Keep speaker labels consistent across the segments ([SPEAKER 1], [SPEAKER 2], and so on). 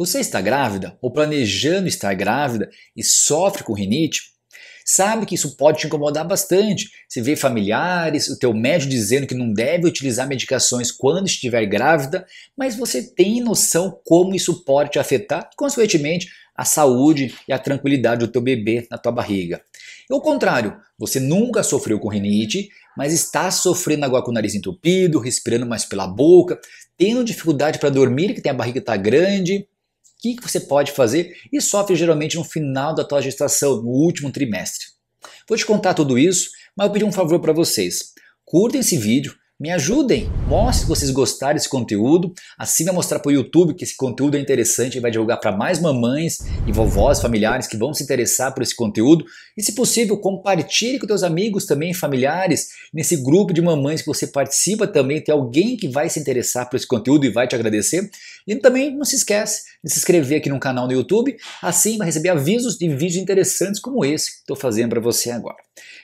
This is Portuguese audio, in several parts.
[SPEAKER 1] Você está grávida ou planejando estar grávida e sofre com rinite? Sabe que isso pode te incomodar bastante. Se vê familiares, o teu médico dizendo que não deve utilizar medicações quando estiver grávida, mas você tem noção como isso pode te afetar e, consequentemente, a saúde e a tranquilidade do teu bebê na tua barriga. E ao contrário, você nunca sofreu com rinite, mas está sofrendo agora com o nariz entupido, respirando mais pela boca, tendo dificuldade para dormir, que tem a barriga está grande, que você pode fazer e sofre geralmente no final da tua gestação, no último trimestre. Vou te contar tudo isso, mas eu pedi um favor para vocês. Curtem esse vídeo, me ajudem, mostre que vocês gostaram desse conteúdo, assim vai mostrar para o YouTube que esse conteúdo é interessante e vai divulgar para mais mamães e vovós, familiares que vão se interessar por esse conteúdo e se possível compartilhe com seus amigos também, familiares, nesse grupo de mamães que você participa também, tem alguém que vai se interessar por esse conteúdo e vai te agradecer e também não se esquece de se inscrever aqui no canal no YouTube, assim vai receber avisos de vídeos interessantes como esse que estou fazendo para você agora.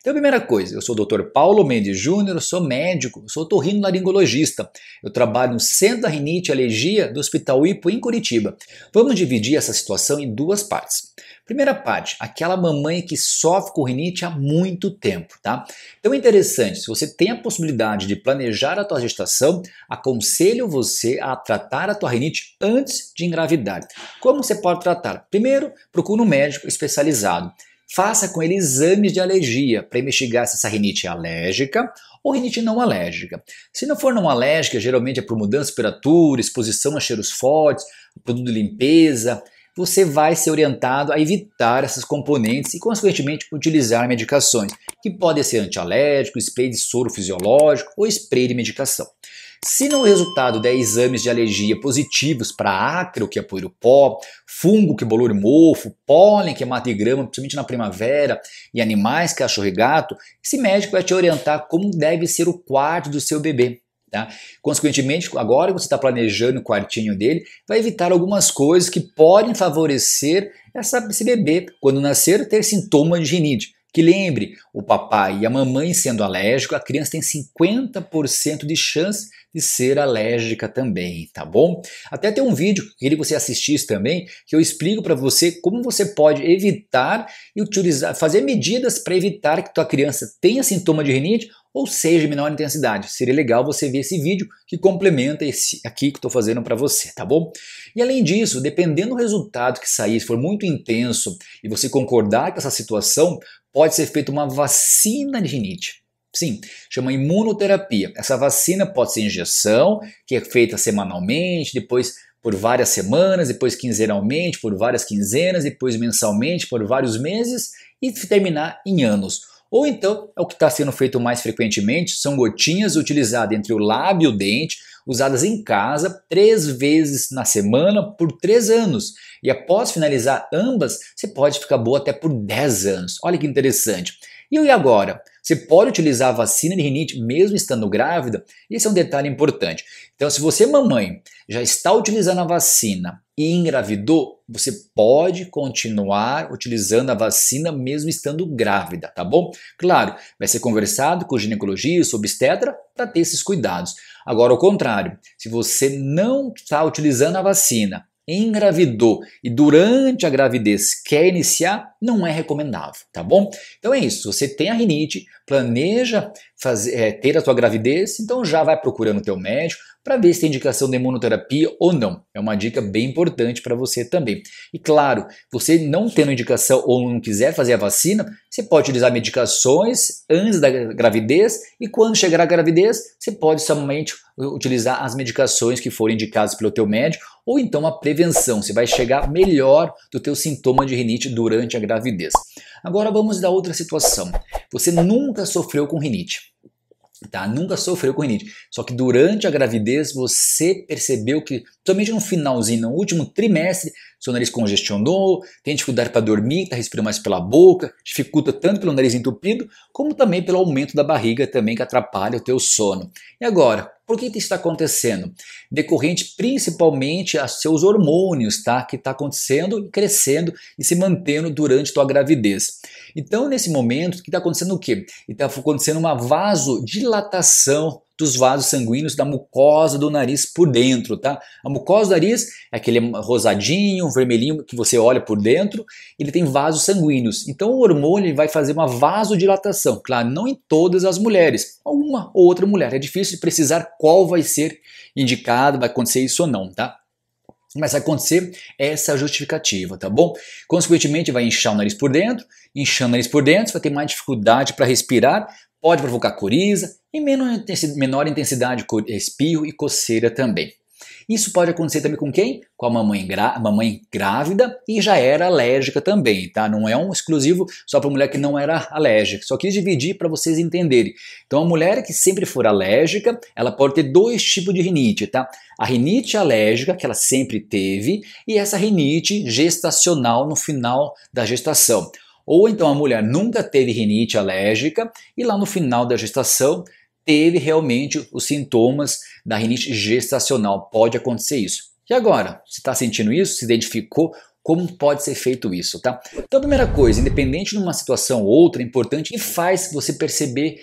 [SPEAKER 1] Então, a primeira coisa, eu sou o Dr. Paulo Mendes Júnior, sou médico, sou torrino laringologista. Eu trabalho no Centro da Rinite e Alergia do Hospital Ipo em Curitiba. Vamos dividir essa situação em duas partes. Primeira parte, aquela mamãe que sofre com rinite há muito tempo, tá? Então é interessante, se você tem a possibilidade de planejar a tua gestação, aconselho você a tratar a tua rinite antes de engravidar. Como você pode tratar? Primeiro, procura um médico especializado. Faça com ele exames de alergia para investigar se essa rinite é alérgica ou rinite não alérgica. Se não for não alérgica, geralmente é por mudança de temperatura, exposição a cheiros fortes, produto de limpeza, você vai ser orientado a evitar essas componentes e, consequentemente, utilizar medicações, que podem ser antialérgicos, spray de soro fisiológico ou spray de medicação. Se no resultado der exames de alergia positivos para ácaro, que é poeiro pó, fungo, que é bolor mofo, pólen, que é grama, principalmente na primavera, e animais, cachorro e gato, esse médico vai te orientar como deve ser o quarto do seu bebê. Tá? Consequentemente, agora que você está planejando o quartinho dele, vai evitar algumas coisas que podem favorecer essa, esse bebê, quando nascer, ter sintoma de rinite. Que lembre, o papai e a mamãe sendo alérgico, a criança tem 50% de chance de ser alérgica também, tá bom? Até tem um vídeo que ele você assistisse também, que eu explico para você como você pode evitar e utilizar, fazer medidas para evitar que tua criança tenha sintoma de rinite ou seja menor intensidade. Seria legal você ver esse vídeo que complementa esse aqui que estou fazendo para você, tá bom? E além disso, dependendo do resultado que sair, se for muito intenso e você concordar com essa situação, pode ser feita uma vacina de rinite. Sim, chama imunoterapia. Essa vacina pode ser injeção, que é feita semanalmente, depois por várias semanas, depois quinzenalmente, por várias quinzenas, depois mensalmente, por vários meses e terminar em anos ou então, é o que está sendo feito mais frequentemente, são gotinhas utilizadas entre o lábio e o dente, usadas em casa três vezes na semana por três anos. E após finalizar ambas, você pode ficar boa até por dez anos. Olha que interessante. E o e agora? Você pode utilizar a vacina de rinite mesmo estando grávida? Esse é um detalhe importante. Então, se você, mamãe, já está utilizando a vacina e engravidou, você pode continuar utilizando a vacina mesmo estando grávida, tá bom? Claro, vai ser conversado com o ginecologista, obstetra, para ter esses cuidados. Agora, ao contrário, se você não está utilizando a vacina, engravidou e durante a gravidez quer iniciar, não é recomendável, tá bom? Então é isso. Você tem a rinite, planeja fazer, é, ter a sua gravidez, então já vai procurando o teu médico, para ver se tem indicação de imunoterapia ou não. É uma dica bem importante para você também. E claro, você não tendo indicação ou não quiser fazer a vacina, você pode utilizar medicações antes da gravidez e quando chegar a gravidez, você pode somente utilizar as medicações que forem indicadas pelo teu médico ou então a prevenção, você vai chegar melhor do teu sintoma de rinite durante a gravidez. Agora vamos da outra situação. Você nunca sofreu com rinite tá? Nunca sofreu com rinite. Só que durante a gravidez você percebeu que, somente no finalzinho, no último trimestre, seu nariz congestionou, tem dificuldade para dormir, está respirando mais pela boca, dificulta tanto pelo nariz entupido, como também pelo aumento da barriga também que atrapalha o teu sono. E agora, por que, isso está acontecendo? Decorrente principalmente a seus hormônios, tá? Que está acontecendo, crescendo e se mantendo durante tua gravidez. Então, nesse momento, que está acontecendo o quê? Está acontecendo uma vasodilatação dos vasos sanguíneos da mucosa do nariz por dentro, tá? A mucosa do nariz é aquele rosadinho, vermelhinho que você olha por dentro, ele tem vasos sanguíneos. Então o hormônio ele vai fazer uma vasodilatação, claro, não em todas as mulheres, alguma ou outra mulher. É difícil de precisar qual vai ser indicado, vai acontecer isso ou não, tá? Mas vai acontecer essa justificativa, tá bom? Consequentemente, vai inchar o nariz por dentro, inchando o nariz por dentro, você vai ter mais dificuldade para respirar, pode provocar coriza, e menor intensidade com eh, espirro e coceira também. Isso pode acontecer também com quem? Com a mamãe, a mamãe, grávida e já era alérgica também, tá? Não é um exclusivo só para mulher que não era alérgica. Só quis dividir para vocês entenderem. Então, a mulher que sempre for alérgica, ela pode ter dois tipos de rinite, tá? A rinite alérgica, que ela sempre teve, e essa rinite gestacional no final da gestação. Ou então a mulher nunca teve rinite alérgica e lá no final da gestação teve realmente os sintomas da rinite gestacional. Pode acontecer isso. E agora? Você está sentindo isso? Se identificou? Como pode ser feito isso, tá? Então, a primeira coisa, independente de uma situação ou outra, é importante que faz você perceber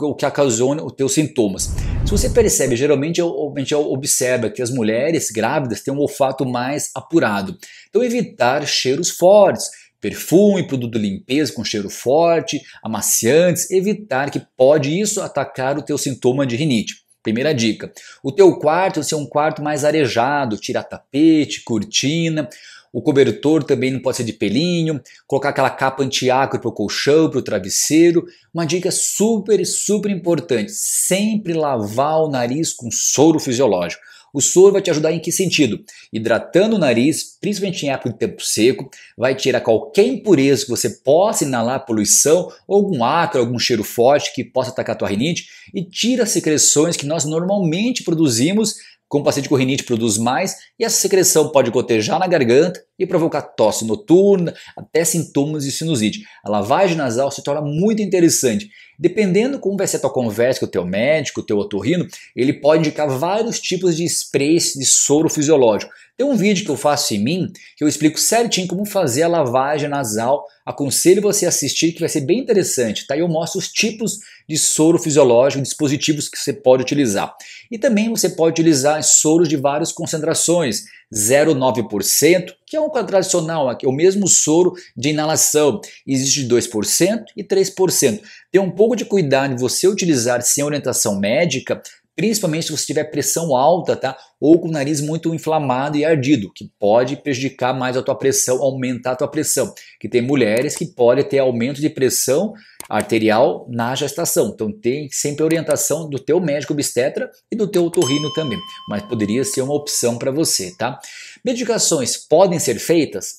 [SPEAKER 1] o que ocasiona os teus sintomas. Se você percebe, geralmente a gente observa que as mulheres grávidas têm um olfato mais apurado. Então, evitar cheiros fortes, Perfume, produto de limpeza com cheiro forte, amaciantes, evitar que pode isso atacar o teu sintoma de rinite. Primeira dica: o teu quarto ser um quarto mais arejado, tirar tapete, cortina. O cobertor também não pode ser de pelinho, colocar aquela capa antiácido para o colchão, para o travesseiro. Uma dica super, super importante: sempre lavar o nariz com soro fisiológico. O soro vai te ajudar em que sentido? Hidratando o nariz, principalmente em época de tempo seco, vai tirar qualquer impureza que você possa inalar poluição, algum ácaro, algum cheiro forte que possa atacar a tua rinite e tira as secreções que nós normalmente produzimos como o paciente com rinite produz mais, e essa secreção pode gotejar na garganta e provocar tosse noturna, até sintomas de sinusite. A lavagem nasal se torna muito interessante. Dependendo como vai ser a tua conversa com o teu médico, o teu otorrino, ele pode indicar vários tipos de sprays de soro fisiológico. Tem um vídeo que eu faço em mim que eu explico certinho como fazer a lavagem nasal. Aconselho você a assistir que vai ser bem interessante, tá? Eu mostro os tipos de soro fisiológico, dispositivos que você pode utilizar. E também você pode utilizar soros de várias concentrações. 0,9%, que é um tradicional, é o mesmo soro de inalação. Existe 2% e 3%. tem um pouco de cuidado em você utilizar sem orientação médica, principalmente se você tiver pressão alta, tá? Ou com o nariz muito inflamado e ardido, que pode prejudicar mais a tua pressão, aumentar a tua pressão. Que tem mulheres que podem ter aumento de pressão arterial na gestação. Então tem sempre orientação do teu médico obstetra e do teu otorrino também, mas poderia ser uma opção para você, tá? Medicações podem ser feitas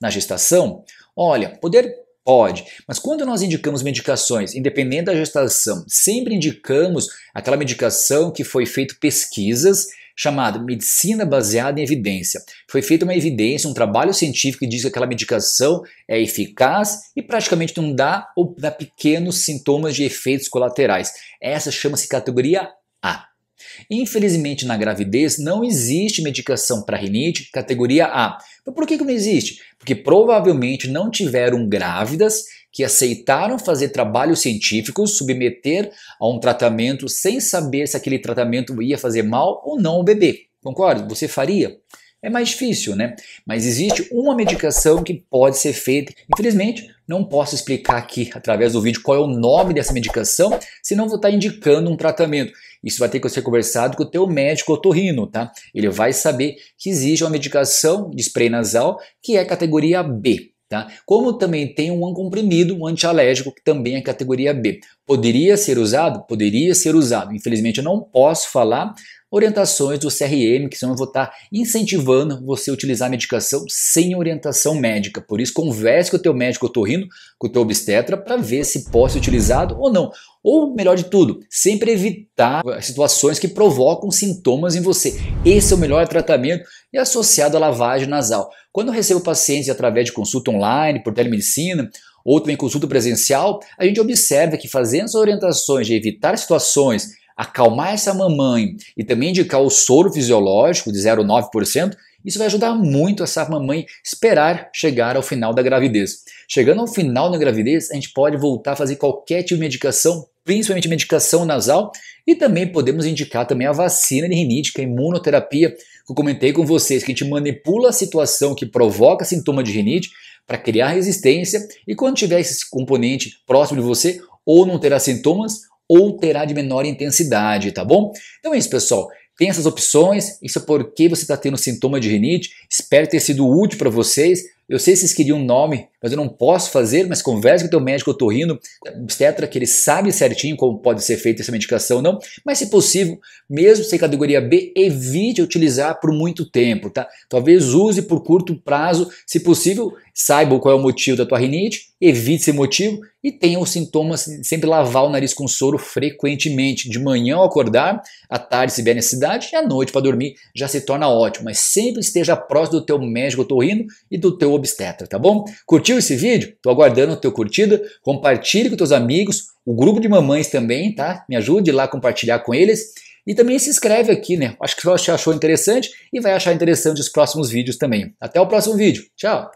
[SPEAKER 1] na gestação? Olha, poder Pode, mas quando nós indicamos medicações, independente da gestação, sempre indicamos aquela medicação que foi feito pesquisas chamado Medicina Baseada em Evidência. Foi feita uma evidência, um trabalho científico que diz que aquela medicação é eficaz e praticamente não dá ou dá pequenos sintomas de efeitos colaterais. Essa chama-se categoria A. Infelizmente, na gravidez não existe medicação para rinite categoria A. Mas por que, que não existe? Porque provavelmente não tiveram grávidas que aceitaram fazer trabalhos científicos, submeter a um tratamento sem saber se aquele tratamento ia fazer mal ou não o bebê. Concordo, Você faria? É mais difícil, né? Mas existe uma medicação que pode ser feita. Infelizmente, não posso explicar aqui através do vídeo qual é o nome dessa medicação, senão vou estar indicando um tratamento. Isso vai ter que ser conversado com o teu médico otorrino, tá? Ele vai saber que existe uma medicação de spray nasal que é categoria B. Tá? Como também tem um comprimido, um antialérgico, que também é categoria B. Poderia ser usado? Poderia ser usado. Infelizmente, eu não posso falar orientações do CRM, que senão eu vou estar incentivando você a utilizar a medicação sem orientação médica. Por isso, converse com o teu médico otorrino, com o teu obstetra, para ver se pode ser utilizado ou não. Ou, melhor de tudo, sempre evitar situações que provocam sintomas em você. Esse é o melhor tratamento e associado à lavagem nasal. Quando eu recebo pacientes através de consulta online, por telemedicina, Outro em consulta presencial, a gente observa que fazendo as orientações de evitar situações, acalmar essa mamãe e também indicar o soro fisiológico de 0,9%, isso vai ajudar muito essa mamãe esperar chegar ao final da gravidez. Chegando ao final da gravidez, a gente pode voltar a fazer qualquer tipo de medicação, principalmente medicação nasal, e também podemos indicar também a vacina de rinite, que é a imunoterapia, que eu comentei com vocês, que a gente manipula a situação que provoca sintoma de rinite para criar resistência e quando tiver esse componente próximo de você, ou não terá sintomas ou terá de menor intensidade, tá bom? Então é isso, pessoal. Tem essas opções, isso é porque você está tendo sintoma de rinite. Espero ter sido útil para vocês. Eu sei se vocês queriam um nome, mas eu não posso fazer, mas converse com o teu médico otorrino, obstetra, que ele sabe certinho como pode ser feita essa medicação ou não, mas se possível, mesmo sem categoria B, evite utilizar por muito tempo, tá? Talvez use por curto prazo, se possível, saiba qual é o motivo da tua rinite, evite esse motivo e tenha os sintomas, sempre lavar o nariz com soro frequentemente, de manhã ao acordar, à tarde se vier necessidade e à noite para dormir, já se torna ótimo, mas sempre esteja próximo do teu médico otorrino e do teu obstetra, tá bom? Curtiu esse vídeo? Tô aguardando o teu curtida. Compartilhe com teus amigos, o grupo de mamães também, tá? Me ajude lá a compartilhar com eles. E também se inscreve aqui, né? Acho que você achou interessante e vai achar interessante os próximos vídeos também. Até o próximo vídeo. Tchau!